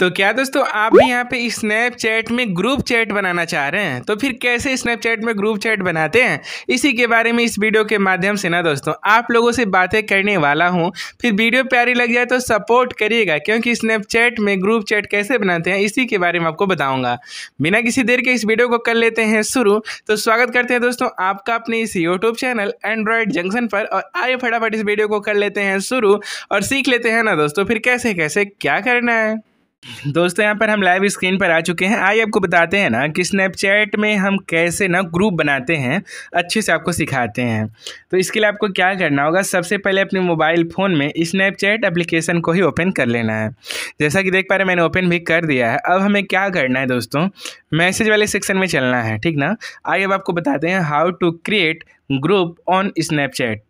तो क्या दोस्तों आप भी यहाँ पे स्नैपचैट में ग्रुप चैट बनाना चाह रहे हैं तो फिर कैसे स्नैपचैट में ग्रुप चैट बनाते हैं इसी के बारे में इस वीडियो के माध्यम से ना दोस्तों आप लोगों से बातें करने वाला हूँ फिर वीडियो प्यारी लग जाए तो सपोर्ट करिएगा क्योंकि स्नैपचैट में ग्रुप चैट कैसे बनाते हैं इसी के बारे में आपको बताऊँगा बिना किसी देर के इस वीडियो को कर लेते हैं शुरू तो स्वागत करते हैं दोस्तों आपका अपने इस यूट्यूब चैनल एंड्रॉयड जंक्शन पर और आए फटाफट इस वीडियो को कर लेते हैं शुरू और सीख लेते हैं ना दोस्तों फिर कैसे कैसे क्या करना है दोस्तों यहाँ पर हम लाइव स्क्रीन पर आ चुके हैं आइए आपको बताते हैं ना कि स्नैपचैट में हम कैसे ना ग्रुप बनाते हैं अच्छे से आपको सिखाते हैं तो इसके लिए आपको क्या करना होगा सबसे पहले अपने मोबाइल फ़ोन में स्नैपचैट एप्लीकेशन को ही ओपन कर लेना है जैसा कि देख पा रहे मैंने ओपन भी कर दिया है अब हमें क्या करना है दोस्तों मैसेज वाले सेक्शन में चलना है ठीक ना आइए अब आपको बताते हैं how to create group on Snapchat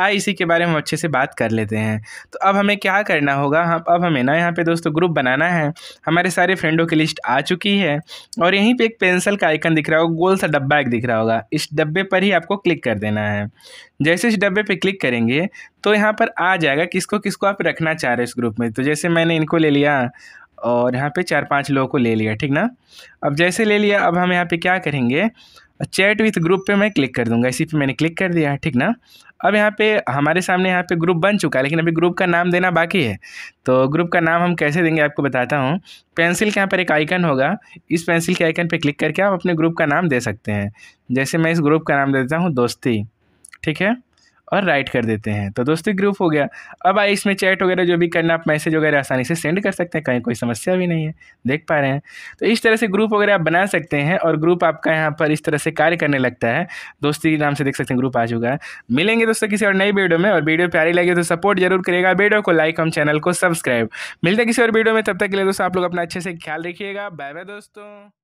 आए इसी के बारे में हम अच्छे से बात कर लेते हैं तो अब हमें क्या करना होगा हम अब हमें ना यहाँ पे दोस्तों ग्रुप बनाना है हमारे सारे फ्रेंडों की लिस्ट आ चुकी है और यहीं पे एक पेंसिल का आइकन दिख रहा होगा गोल सा डब्बा एक दिख रहा होगा इस डब्बे पर ही आपको क्लिक कर देना है जैसे इस डब्बे पर क्लिक करेंगे तो यहाँ पर आ जाएगा किसको किसको आप रखना चाह रहे हो इस ग्रुप में तो जैसे मैंने इनको ले लिया और यहाँ पे चार पांच लोगों को ले लिया ठीक ना अब जैसे ले लिया अब हम यहाँ पे क्या करेंगे चैट विथ ग्रुप पे मैं क्लिक कर दूंगा इसी पे मैंने क्लिक कर दिया ठीक ना अब यहाँ पे हमारे सामने यहाँ पे ग्रुप बन चुका है लेकिन अभी ग्रुप का नाम देना बाकी है तो ग्रुप का नाम हम कैसे देंगे आपको बताता हूँ पेंसिल के यहाँ पर एक आइकन होगा इस पेंसिल के आइकन पर क्लिक करके आप अपने ग्रुप का नाम दे सकते हैं जैसे मैं इस ग्रुप का नाम देता हूँ दोस्ती ठीक है और राइट कर देते हैं तो दोस्तों ग्रुप हो गया अब आइए इसमें चैट वगैरह जो भी करना आप मैसेज वगैरह आसानी से सेंड कर सकते हैं कहीं कोई समस्या भी नहीं है देख पा रहे हैं तो इस तरह से ग्रुप वगैरह आप बना सकते हैं और ग्रुप आपका यहाँ पर इस तरह से कार्य करने लगता है दोस्ती नाम से देख सकते हैं ग्रुप आ चुका है मिलेंगे दोस्तों किसी और नई वीडियो में और वीडियो प्यारी लगे तो सपोर्ट जरूर करेगा वीडियो को लाइक हम चैनल को सब्सक्राइब मिलते किसी और वीडियो में तब तक के लिए दोस्तों आप लोग अपना अच्छे से ख्याल रखिएगा बाय बाय दोस्तों